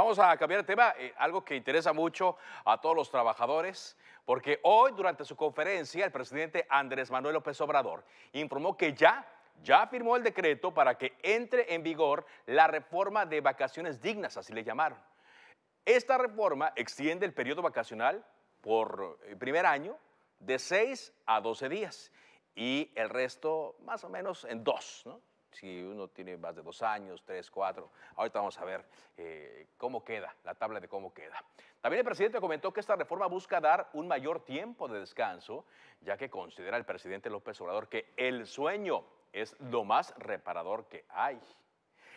Vamos a cambiar de tema, eh, algo que interesa mucho a todos los trabajadores, porque hoy durante su conferencia el presidente Andrés Manuel López Obrador informó que ya, ya firmó el decreto para que entre en vigor la reforma de vacaciones dignas, así le llamaron. Esta reforma extiende el periodo vacacional por eh, primer año de 6 a 12 días y el resto más o menos en 2, ¿no? si uno tiene más de dos años, tres, cuatro. Ahorita vamos a ver eh, cómo queda, la tabla de cómo queda. También el presidente comentó que esta reforma busca dar un mayor tiempo de descanso, ya que considera el presidente López Obrador que el sueño es lo más reparador que hay.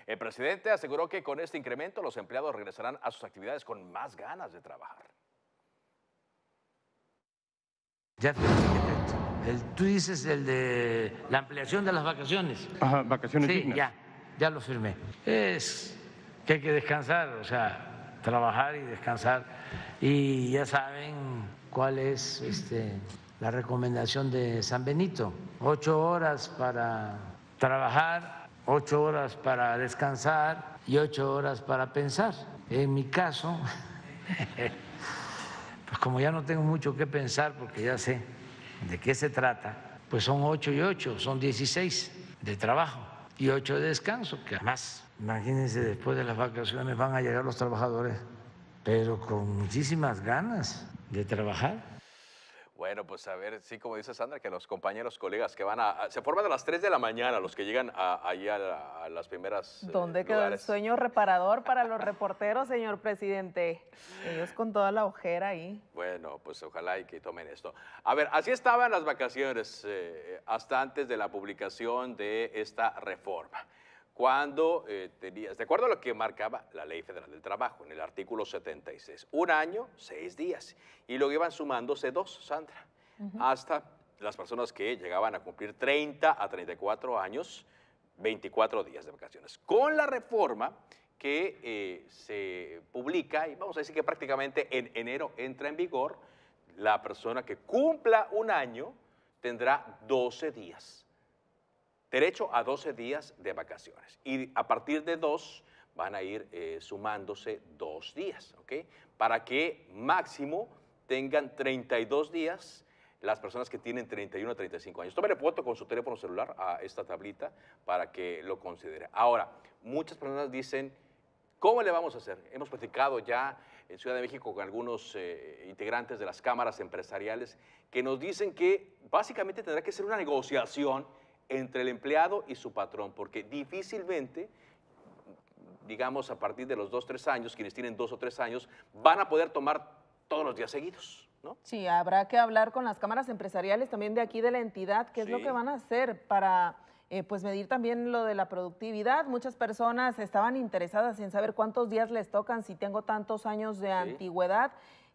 El presidente aseguró que con este incremento los empleados regresarán a sus actividades con más ganas de trabajar. Ya tú dices el de la ampliación de las vacaciones. Ajá, vacaciones sí, ya, ya lo firmé. Es que hay que descansar, o sea, trabajar y descansar. Y ya saben cuál es este, la recomendación de San Benito. Ocho horas para trabajar, ocho horas para descansar y ocho horas para pensar. En mi caso, pues como ya no tengo mucho que pensar porque ya sé ¿De qué se trata? Pues son ocho y ocho, son 16 de trabajo y ocho de descanso, que además, imagínense, después de las vacaciones van a llegar los trabajadores, pero con muchísimas ganas de trabajar bueno, pues a ver, sí, como dice Sandra, que los compañeros, colegas que van a, se forman a las 3 de la mañana, los que llegan ahí a, las primeras. Eh, ¿Dónde queda quedó el sueño reparador para los reporteros, señor presidente? Ellos con toda la ojera ahí. Bueno, pues ojalá y que tomen esto. A ver, así estaban las vacaciones eh, hasta antes de la publicación de esta reforma cuando eh, tenías, de acuerdo a lo que marcaba la Ley Federal del Trabajo, en el artículo 76, un año, seis días, y luego iban sumándose dos, Sandra, hasta las personas que llegaban a cumplir 30 a 34 años, 24 días de vacaciones. Con la reforma que eh, se publica, y vamos a decir que prácticamente en enero entra en vigor, la persona que cumpla un año tendrá 12 días derecho a 12 días de vacaciones. Y a partir de dos van a ir eh, sumándose dos días, ¿ok? Para que máximo tengan 32 días las personas que tienen 31 a 35 años. Tómale puesto con su teléfono celular a esta tablita para que lo considere. Ahora, muchas personas dicen, ¿cómo le vamos a hacer? Hemos platicado ya en Ciudad de México con algunos eh, integrantes de las cámaras empresariales que nos dicen que básicamente tendrá que ser una negociación entre el empleado y su patrón, porque difícilmente digamos a partir de los dos, tres años, quienes tienen dos o tres años, van a poder tomar todos los días seguidos. ¿No? Sí, habrá que hablar con las cámaras empresariales también de aquí de la entidad, qué es lo que van a hacer para eh, pues medir también lo de la productividad. Muchas personas estaban interesadas en saber cuántos días les tocan si tengo tantos años de antigüedad.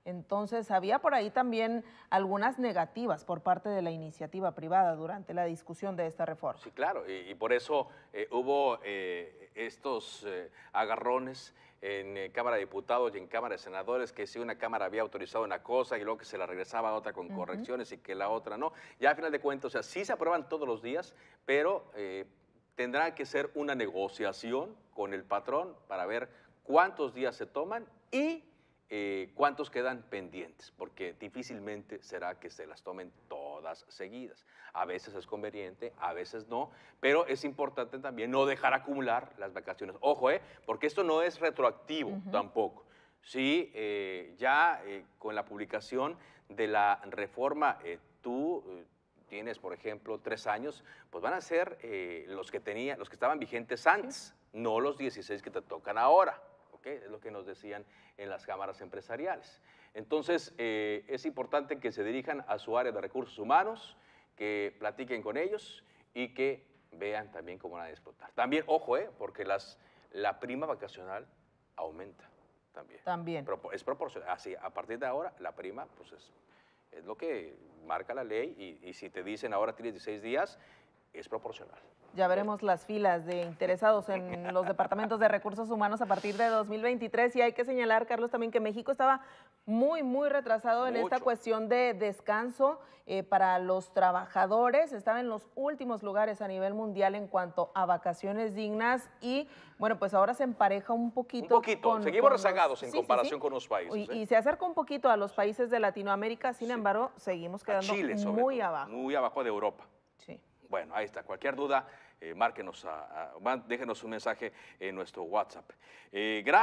Entonces, había por ahí también algunas negativas por parte de la iniciativa privada durante la discusión de esta reforma. Sí, claro, y, por eso eh, hubo eh, estos eh, agarrones en Cámara de Diputados y en Cámara de Senadores, que si una Cámara había autorizado una cosa y luego que se la regresaba a otra con correcciones y que la otra no. Ya a final de cuentas, o sea, sí se aprueban todos los días, pero tendrá que ser una negociación con el patrón para ver cuántos días se toman y ¿Cuántos quedan pendientes? Porque difícilmente será que se las tomen todas seguidas. A veces es conveniente, a veces no, pero es importante también no dejar acumular las vacaciones. Ojo, ¿eh? porque esto no es retroactivo tampoco. Sí, eh, ya eh, con la publicación de la reforma, tú tienes, por ejemplo, tres años, pues van a ser los, que tenía, los que estaban vigentes antes, no los 16 que te tocan ahora. Es lo que nos decían en las cámaras empresariales. Entonces, eh, es importante que se dirijan a su área de recursos humanos, que platiquen con ellos y que vean también cómo van a explotar. También, ojo, eh, porque las, la prima vacacional aumenta también. También. Es proporcional. Así, a partir de ahora, la prima, pues es, lo que marca la ley y, y si te dicen ahora tienes 16 días, es proporcional. Ya veremos las filas de interesados en los departamentos de recursos humanos a partir de 2023 y hay que señalar, Carlos, también que México estaba muy, muy retrasado en esta cuestión de descanso eh, para los trabajadores. Estaba en los últimos lugares a nivel mundial en cuanto a vacaciones dignas y, bueno, pues ahora se empareja un poquito. Un poquito, seguimos rezagados en comparación con los países. ¿eh? Y, se acerca un poquito a los países de Latinoamérica, sin embargo, seguimos quedando muy abajo. Muy abajo de Europa. Sí. Bueno, ahí está. Cualquier duda, eh, márquenos, a, déjenos un mensaje en nuestro WhatsApp. Eh, gracias.